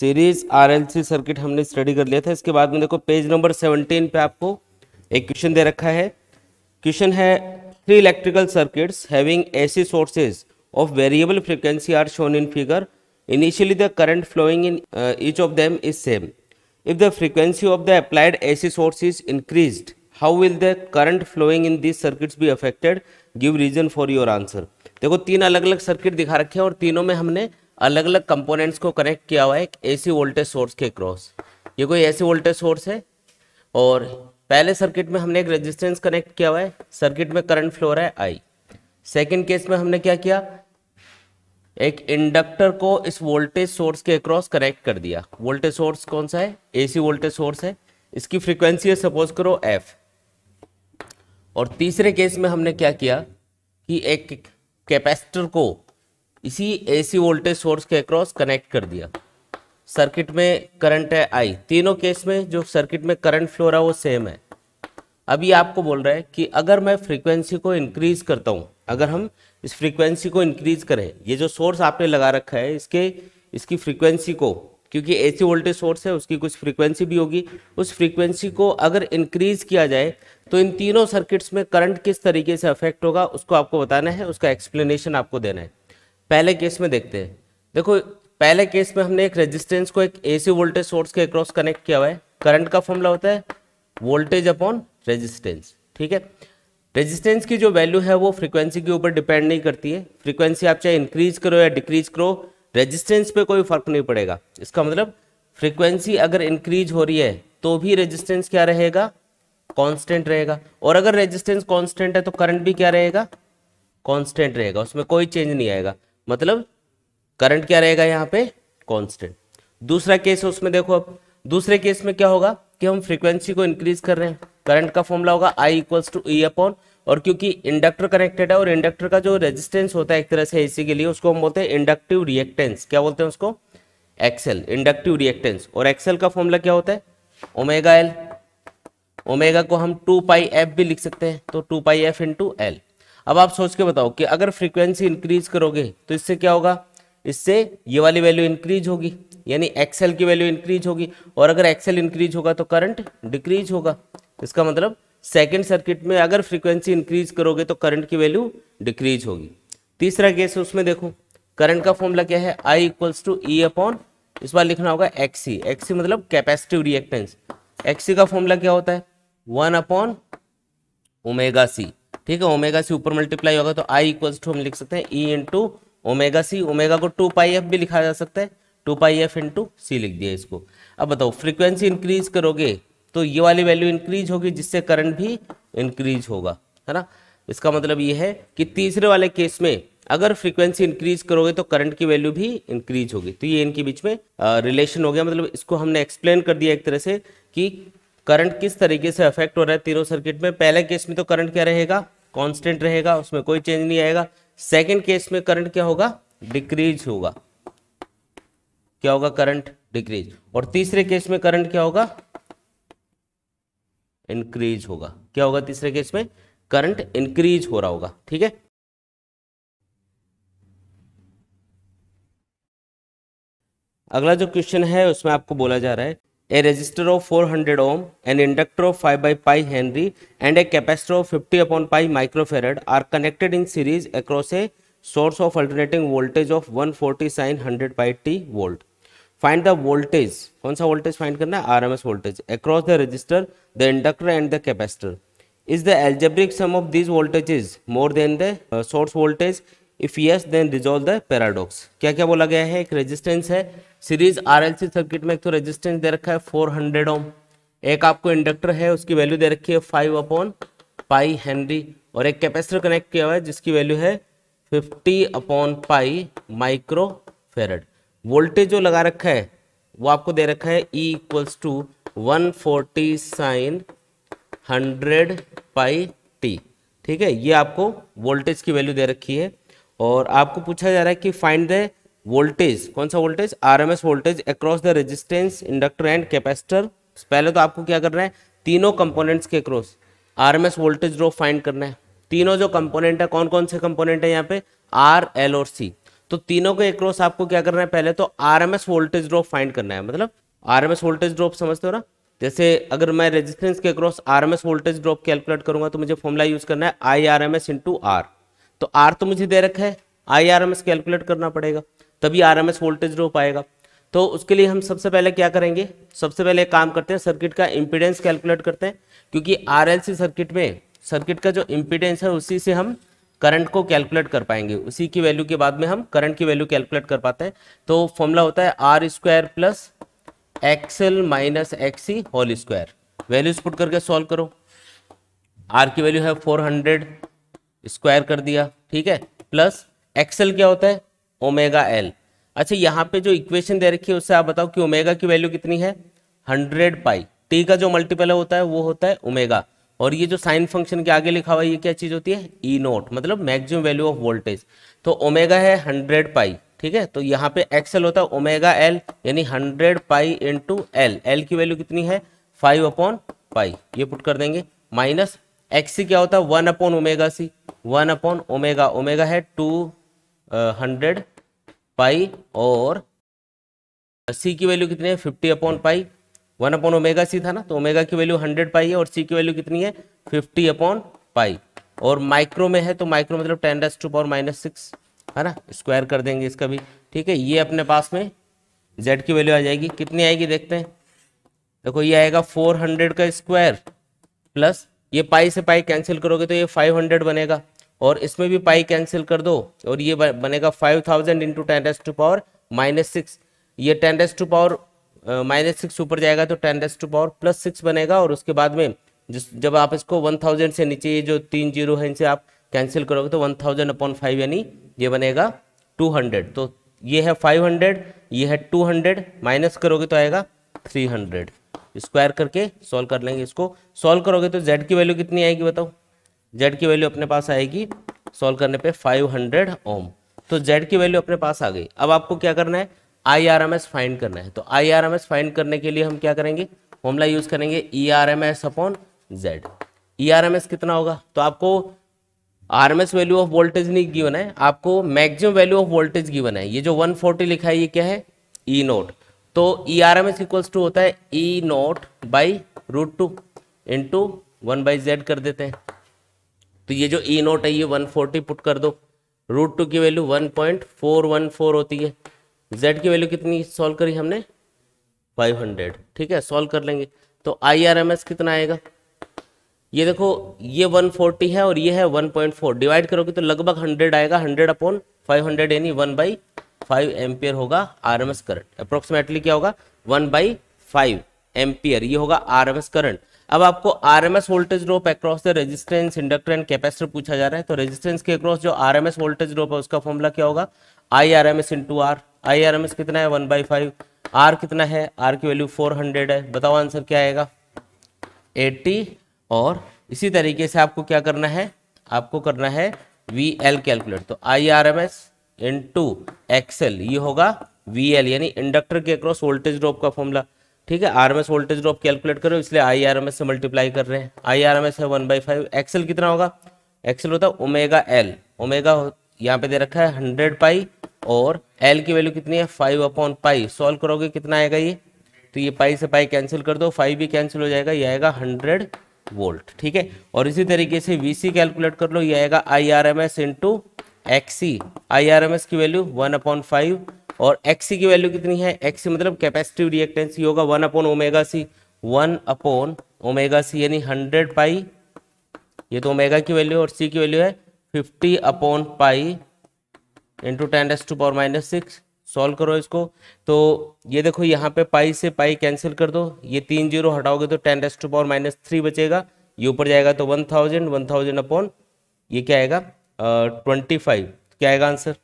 Series R L C circuit हमने study कर लिया था इसके बाद में देखो पेज नंबर सेवनटीन पे आपको एक क्वेश्चन दे रखा है क्वेश्चन है three electrical circuits having AC sources of variable frequency are shown in figure initially the current flowing in each of them is same if the frequency of the applied a source is increase how will the current flowing in this circuits be affected give reason for your answer देखो तीन अलग अलग circuit दिखा रखे हैं और तीनों में हमने अलग अलग कंपोनेंट्स को कनेक्ट किया हुआ है एक एसी वोल्टेज सोर्स के क्रॉस ये कोई एसी वोल्टेज सोर्स है और पहले सर्किट में हमने एक रेजिस्टेंस कनेक्ट किया हुआ है सर्किट में करंट फ्लो रहा है आई सेकेंड केस में हमने क्या किया एक इंडक्टर को इस वोल्टेज सोर्स के अक्रॉस कनेक्ट कर दिया वोल्टेज सोर्स कौन सा है एसी वोल्टेज सोर्स है इसकी फ्रीक्वेंसी है सपोज करो एफ और तीसरे केस में हमने क्या किया कि एक कैपेसिटर को इसी एसी वोल्टेज सोर्स के अक्रॉस कनेक्ट कर दिया सर्किट में करंट है आई तीनों केस में जो सर्किट में करंट फ्लो रहा वो सेम है अभी आपको बोल रहा है कि अगर मैं फ्रीक्वेंसी को इंक्रीज करता हूँ अगर हम इस फ्रीक्वेंसी को इंक्रीज करें ये जो सोर्स आपने लगा रखा है इसके इसकी फ्रीक्वेंसी को क्योंकि एसी वोल्टेज सोर्स है उसकी कुछ फ्रीक्वेंसी भी होगी उस फ्रीक्वेंसी को अगर इंक्रीज किया जाए तो इन तीनों सर्किट्स में करंट किस तरीके से अफेक्ट होगा उसको आपको बताना है उसका एक्सप्लेनेशन आपको देना है पहले केस में देखते हैं देखो पहले केस में हमने एक रेजिस्टेंस को एक एसी वोल्टेज सोर्स के अक्रॉस कनेक्ट किया हुआ है करंट का फॉर्मूला होता है वोल्टेज अपॉन रेजिस्टेंस ठीक है रेजिस्टेंस की जो वैल्यू है वो फ्रीक्वेंसी के ऊपर डिपेंड नहीं करती है फ्रीक्वेंसी आप चाहे इंक्रीज करो या डिक्रीज करो रेजिस्टेंस पे कोई फर्क नहीं पड़ेगा इसका मतलब फ्रीक्वेंसी अगर इंक्रीज हो रही है तो भी रेजिस्टेंस क्या रहेगा कांस्टेंट रहेगा और अगर रेजिस्टेंस कांस्टेंट है तो करंट भी क्या रहेगा कांस्टेंट रहेगा उसमें कोई चेंज नहीं आएगा मतलब करंट क्या रहेगा यहाँ पे कांस्टेंट दूसरा केस उसमें देखो अब दूसरे केस में क्या होगा कि हम फ्रीक्वेंसी को इंक्रीज कर रहे हैं करंट का फॉर्मूला होगा I equals to E upon और क्योंकि इंडक्टर कनेक्टेड है और इंडक्टर का जो रेजिस्टेंस होता है एक तरह से एसी के लिए उसको हम बोलते हैं इंडक्टिव रिएक्टेंस क्या बोलते हैं उसको एक्सेल इंडक्टिव रिएक्टेंस और एक्सेल का फॉर्मूला क्या होता है ओमेगा एल ओमेगा को हम टू पाई एफ भी लिख सकते हैं तो two pi F into L अब आप सोच के बताओ कि अगर फ्रीक्वेंसी इंक्रीज करोगे तो इससे क्या होगा इससे ये वाली वैल्यू इंक्रीज होगी यानी एक्सएल की वैल्यू इंक्रीज होगी और अगर एक्सएल इंक्रीज होगा तो करंट डिक्रीज होगा इसका मतलब सेकेंड सर्किट में अगर फ्रीक्वेंसी इंक्रीज करोगे तो करंट की वैल्यू डिक्रीज होगी तीसरा केस उसमें देखो करंट का फॉर्मूला क्या है I equals to E upon इस बार लिखना होगा एक्सी एक्सी e। e मतलब कैपेसिटिव रिएक्टेंस एक्सी का फॉर्मूला क्या होता है वन अपॉन ओमेगा सी ठीक है ओमेगा सी ऊपर मल्टीप्लाई होगा तो आई इक्वल्स टू हम लिख सकते हैं E into omega C omega को टू पाई एफ भी लिखा जा सकता है two pi F two C लिख दिया इसको अब बताओ फ्रीक्वेंसी इंक्रीज करोगे तो ये वाली वैल्यू इंक्रीज होगी जिससे करंट भी इंक्रीज होगा है ना इसका मतलब ये है कि तीसरे वाले केस में अगर फ्रीक्वेंसी इंक्रीज करोगे तो करंट की वैल्यू भी इंक्रीज होगी तो ये इनके बीच में रिलेशन हो गया मतलब इसको हमने एक्सप्लेन कर दिया एक तरह से कि करंट किस तरीके से अफेक्ट हो रहा है तीनों सर्किट में पहले केस में तो करंट क्या रहेगा कांस्टेंट रहेगा उसमें कोई चेंज नहीं आएगा सेकंड केस में करंट क्या होगा डिक्रीज होगा क्या होगा करंट डिक्रीज और तीसरे केस में करंट क्या होगा इंक्रीज होगा क्या होगा तीसरे केस में करंट इंक्रीज हो रहा होगा ठीक है अगला जो क्वेश्चन है उसमें आपको बोला जा रहा है a resistor of 400 ohm, an inductor of 5 by pi Henry and a capacitor of 50 upon pi microfarad are connected in series across a source of alternating voltage of 140 sine 100 pi t volt. Find the voltage, कौन voltage find करना RMS voltage across the resistor, the inductor and the capacitor. Is the algebraic sum of these voltages more than the uh, source voltage? If yes, then resolve the paradox. क्या क्या बोला गया है एक resistance है series RLC circuit में एक तो रेजिस्टेंस दे रखा है 400 ओम एक आपको इंडक्टर है उसकी वैल्यू दे रखी है फाइव अपॉन पाई हेनरी और एक कैपेसिटर कनेक्ट किया हुआ है जिसकी वैल्यू है fifty upon pi micro farad voltage जो लगा रखा है वो आपको दे रखा है E equals to one forty sine hundred pi T ठीक है ये आपको वोल्टेज की वैल्यू दे रखी है और आपको पूछा जा रहा है कि फाइंड द वोल्टेज कौन सा voltage RMS voltage across the resistance inductor and capacitor पहले तो आपको क्या करना है तीनों कंपोनेंट्स के across RMS voltage drop find करना है तीनों जो कंपोनेंट है कौन कौन से कंपोनेंट है यहाँ पे आर एल और सी तो तीनों के अक्रॉस आपको क्या करना है पहले तो आरएमएस वोल्टेज ड्रॉप फाइंड करना है मतलब एस वोल्टेज ड्रॉप समझते हो ना जैसे अगर मैं रेजिस्टेंस के across S voltage drop calculate करूंगा तो मुझे फॉर्मुला यूज करना है I R M S into R तो आर तो मुझे दे रखा है I R M S calculate करना पड़ेगा तभी आर एम वोल्टेज रो पाएगा तो उसके लिए हम सबसे पहले क्या करेंगे सबसे पहले काम करते हैं सर्किट का इम्पिडेंस कैलकुलेट करते हैं क्योंकि सी सर्किट में सर्किट का जो इम्पीडेंस है उसी से हम करंट को कैलकुलेट कर पाएंगे उसी की वैल्यू के बाद में हम करंट की वैल्यू कैलकुलेट कर पाते हैं तो फॉर्मूला होता है R square plus XL minus XC whole square values put करके सॉल्व करो आर की वैल्यू है फोर हंड्रेड स्क्वायर कर दिया ठीक है प्लस एक्सएल क्या होता है ओमेगा एल अच्छा यहाँ पे जो इक्वेशन दे रखी है उससे आप बताओ कि ओमेगा की वैल्यू कितनी है हंड्रेड पाई टी का जो मल्टीपल होता है वो होता है ओमेगा और ये जो साइन फंक्शन के आगे लिखा हुआ है ये क्या चीज़ होती है ई e नोट मतलब मैक्सिमम वैल्यू ऑफ वोल्टेज तो ओमेगा है हंड्रेड पाई ठीक है तो यहाँ पे एक्सएल होता है ओमेगा एल यानी hundred pi into L L की वैल्यू कितनी है फाइव अपॉन पाई ये पुट कर देंगे माइनस एक्स क्या होता है one upon omega C one upon omega omega है टू हंड्रेड पाई और सी की वैल्यू कितनी है fifty upon pi one upon omega C था ना तो ओमेगा की वैल्यू हंड्रेड पाई है और सी की वैल्यू कितनी है फिफ्टी अपॉन पाई और माइक्रो में है तो माइक्रो मतलब टेन डस टू पावर माइनस सिक्स है ना स्क्वायर कर देंगे इसका भी ठीक है ये अपने पास में जेड की वैल्यू आ जाएगी कितनी आएगी देखते हैं देखो ये आएगा फोर हंड्रेड का स्क्वायर प्लस ये पाई से पाई कैंसिल करोगे तो ये फाइव हंड्रेड बनेगा और इसमें भी पाई कैंसिल कर दो और ये बनेगा फाइव थाउजेंड इंटू टेन एस टू पावर माइनस सिक्स ये टेन डेस्ट टू पावर माइनस सिक्स ऊपर जाएगा तो टेन डेस्ट टू पावर प्लस सिक्स बनेगा और उसके बाद में जिस जब आप इसको वन थाउजेंड से नीचे ये जो तीन जीरो है इनसे आप कैंसिल करोगे तो वन थाउजेंड अपॉन फाइव यानी ये बनेगा टू हंड्रेड तो ये है फाइव हंड्रेड ये है टू हंड्रेड माइनस करोगे तो आएगा थ्री हंड्रेड स्क्वायर करके सॉल्व कर लेंगे इसको सॉल्व करोगे तो जेड की वैल्यू कितनी आएगी बताओ जेड की वैल्यू अपने पास आएगी सॉल्व करने पे 500 ओम तो जेड की वैल्यू अपने पास आ गई अब आपको क्या करना है I R M S find करना है तो I R M S find करने के लिए हम क्या करेंगे होमला यूज करेंगे E R M S upon Z E R M S कितना होगा तो आपको R M S value of voltage नहीं गिवन है आपको maximum value of voltage given है ये जो 140 लिखा है ये क्या है ई e नोट तो E R M S equals to होता है E e naught by root two into one by Z कर देते हैं तो ये जो ई e नोट है ये 140 पुट कर दो रूट टू की वैल्यू 1.414 होती है जेड की वैल्यू कितनी सॉल्व करी हमने 500 ठीक है सॉल्व कर लेंगे तो आई आर एम एस कितना आएगा ये देखो ये 140 है और ये है 1.4 डिवाइड करोगे तो लगभग 100 आएगा 100 अपॉन 500 यानी वन बाई फाइव एम्पियर होगा R M S current approximately क्या होगा वन बाई फाइव एम्पियर ये होगा आर एम एस करंट अब आपको R M S voltage drop across the resistance inductor and capacitor पूछा जा रहा है तो रेजिस्टेंस के अक्रॉस जो R M S voltage drop है उसका फॉर्मूला क्या होगा I R M S into R I R M S कितना है वन बाई फाइव आर कितना है आर की वैल्यू फोर हंड्रेड है बताओ आंसर क्या आएगा एट्टी और इसी तरीके से आपको क्या करना है आपको करना है वी एल कैलकुलेट तो I R M S into X L ये होगा वी एल यानी इंडक्टर के अक्रॉस वोल्टेज ड्रॉप का फॉर्मूला ठीक है आरएमएस वोल्टेज ड्रॉप कैलकुलेट करो इसलिए आई आर एम एस से मल्टीप्लाई कर रहे हैं आई आर एम एस है वन बाई फाइव एक्सेल कितना होगा एक्सएल होता है ओमेगा एल ओमेगा यहाँ पे दे रखा है हंड्रेड पाई और एल की वैल्यू कितनी है फाइव अपॉन पाई सॉल्व करोगे कितना आएगा ये तो ये पाई से पाई कैंसिल कर दो फाइव भी कैंसिल हो जाएगा ये आएगा हंड्रेड वोल्ट ठीक है और इसी तरीके से वीसी कैलकुलेट कर लो ये आएगा I R M S into X C I R M S की वैल्यू वन अपॉन फाइव और एक्स की वैल्यू कितनी है एक्स मतलब कैपेसिटिव रिएक्टेंस ये होगा one upon omega C one upon omega C यानी हंड्रेड पाई ये तो ओमेगा की वैल्यू और सी की वैल्यू है fifty upon pi into ten एस to power minus six solve करो इसको तो ये देखो यहाँ पे पाई से पाई कैंसिल कर दो ये तीन जीरो हटाओगे तो टेन एस टू पावर माइनस थ्री बचेगा ये ऊपर जाएगा तो one thousand one thousand upon ये क्या आएगा ट्वेंटी फाइव क्या आएगा आंसर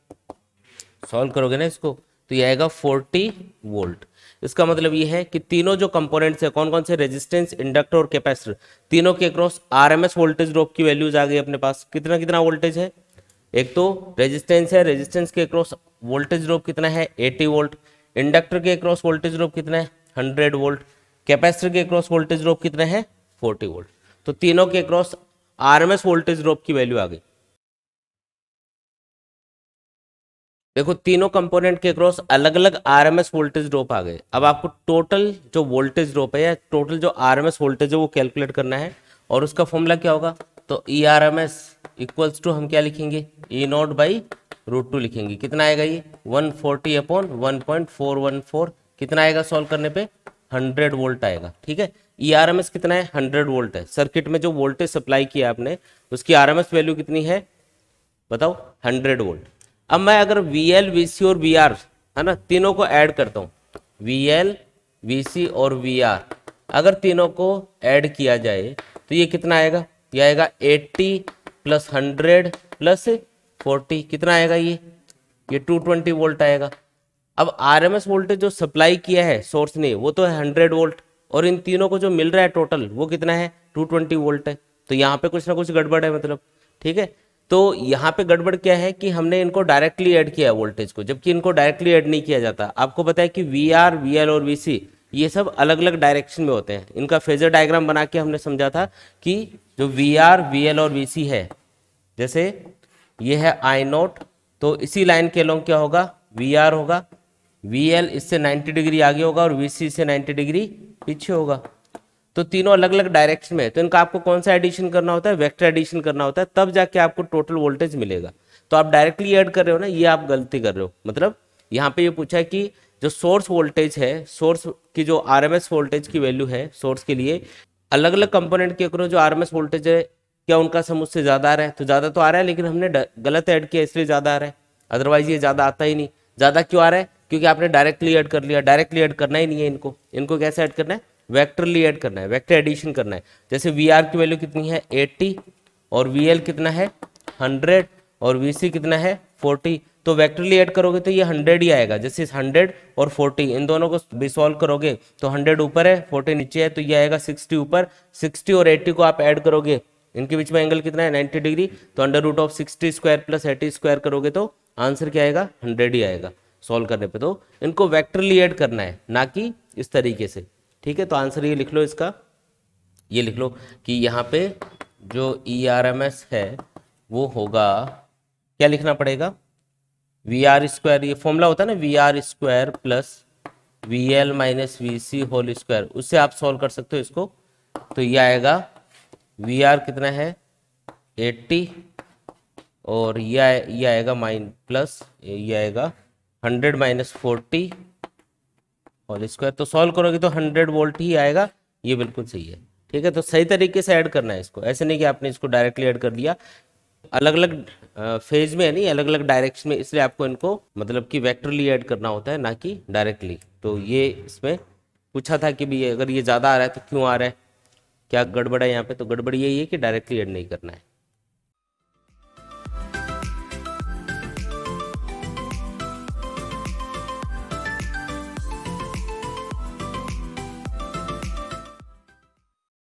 सॉल्व करोगे ना इसको तो ये आएगा 40 वोल्ट इसका मतलब ये है कि तीनों जो कंपोनेंट्स है कौन कौन से रेजिस्टेंस इंडक्टर और कैपेसिटर तीनों के क्रॉस आर वोल्टेज ड्रॉप की वैल्यूज आ गई अपने पास कितना कितना वोल्टेज है एक तो रेजिस्टेंस है रेजिस्टेंस के क्रॉस वोल्टेज ड्रॉप कितना है 80 वोल्ट इंडक्टर के क्रॉस वोल्टेज ड्रॉप कितना है 100 वोल्ट कैपेसिटर के क्रॉस वोल्टेज ड्रॉप कितना है 40 वोल्ट तो तीनों के क्रॉस आरएमएस वोल्टेज ड्रॉप की वैल्यू आ गई देखो तीनों कंपोनेंट के क्रॉस अलग अलग आरएमएस वोल्टेज ड्रॉप आ गए अब आपको टोटल जो वोल्टेज ड्रॉप है या टोटल जो आरएमएस वोल्टेज है वो कैलकुलेट करना है और उसका फॉर्मूला क्या होगा तो E R M S equals to हम क्या लिखेंगे E e naught by root two लिखेंगे कितना आएगा ये one forty upon one point four one four कितना आएगा सॉल्व करने पे हंड्रेड वोल्ट आएगा ठीक है ई आर एम एस कितना है हंड्रेड वोल्ट है सर्किट में जो वोल्टेज सप्लाई किया आपने उसकी आर एम एस वैल्यू कितनी है बताओ हंड्रेड वोल्ट अब मैं अगर वी एल वी सी और वी आर है ना तीनों को ऐड करता हूँ वी एल वी सी और वी आर अगर तीनों को ऐड किया जाए तो ये कितना आएगा ये आएगा 80 प्लस 100 प्लस 40 कितना आएगा ये ये 220 वोल्ट आएगा अब आरएमएस वोल्टेज जो सप्लाई किया है सोर्स ने वो तो है हंड्रेड वोल्ट और इन तीनों को जो मिल रहा है टोटल वो कितना है ट्वेंटी वोल्ट है तो यहाँ पे कुछ ना कुछ गड़बड़ है मतलब ठीक है तो यहाँ पे गड़बड़ क्या है कि हमने इनको डायरेक्टली ऐड किया वोल्टेज को जबकि इनको डायरेक्टली ऐड नहीं किया जाता आपको पता है कि वी आर वी एल और वी सी ये सब अलग अलग डायरेक्शन में होते हैं इनका फेजर डायग्राम बना के हमने समझा था कि जो वी आर वी एल और वी सी है जैसे ये है आई नोट तो इसी लाइन के लोग क्या होगा वी आर होगा वी एल इससे नाइन्टी डिग्री आगे होगा और वी सी इससे नाइन्टी डिग्री पीछे होगा तो तीनों अलग अलग डायरेक्शन में है तो इनका आपको कौन सा एडिशन करना होता है वेक्टर एडिशन करना होता है तब जाके आपको टोटल वोल्टेज मिलेगा तो आप डायरेक्टली ऐड कर रहे हो ना ये आप गलती कर रहे हो मतलब यहाँ पे ये पूछा है कि जो सोर्स वोल्टेज है सोर्स की जो आर वोल्टेज की वैल्यू है सोर्स के लिए अलग अलग कंपोनेंट के करो जो आर वोल्टेज है क्या उनका समझ से ज़्यादा आ रहा है तो ज़्यादा तो आ रहा है लेकिन हमने गलत ऐड किया इसलिए ज़्यादा आ रहा है अदरवाइज ये ज़्यादा आता ही नहीं ज़्यादा क्यों आ रहा है क्योंकि आपने डायरेक्टली ऐड कर लिया डायरेक्टली ऐड करना ही नहीं है इनको इनको कैसे ऐड करना है वैक्टरली एड करना है वैक्टर एडिशन करना है जैसे वी आर की वैल्यू कितनी है एट्टी और वी एल कितना है हंड्रेड और वी सी कितना है फोर्टी तो वैक्टरली एड करोगे तो ये हंड्रेड ही आएगा जैसे हंड्रेड और फोर्टी इन दोनों को भी सॉल्व करोगे तो हंड्रेड ऊपर है फोर्टी नीचे है तो ये आएगा सिक्सटी ऊपर सिक्सटी और एट्टी को आप ऐड करोगे इनके बीच में एंगल कितना है नाइन्टी डिग्री तो under root of sixty square plus eighty square करोगे तो आंसर क्या आएगा हंड्रेड ही आएगा सॉल्व करने पे तो इनको वैक्टरली एड करना है ना कि इस तरीके से ठीक है तो आंसर ये लिख लो इसका ये लिख लो कि यहाँ पे जो ई आर एम एस है वो होगा क्या लिखना पड़ेगा वी आर स्क्वायर ये फॉर्मूला होता है ना V R square plus V L minus V C whole square उससे आप सॉल्व कर सकते हो इसको तो ये आएगा वी आर कितना है 80 और ये ये आएगा माइन प्लस ये आएगा 100 माइनस फोर्टी होल स्क्वायर तो सॉल्व करोगे तो हंड्रेड वोल्ट ही आएगा ये बिल्कुल सही है ठीक है तो सही तरीके से ऐड करना है इसको ऐसे नहीं कि आपने इसको डायरेक्टली ऐड कर दिया अलग अलग फेज में नहीं अलग अलग डायरेक्शन में इसलिए आपको इनको मतलब कि वेक्टरली ऐड करना होता है ना कि डायरेक्टली तो ये इसमें पूछा था कि भैया अगर ये ज़्यादा आ रहा है तो क्यों आ रहा है क्या गड़बड़ है यहाँ पे तो गड़बड़ यही है कि डायरेक्टली ऐड नहीं करना है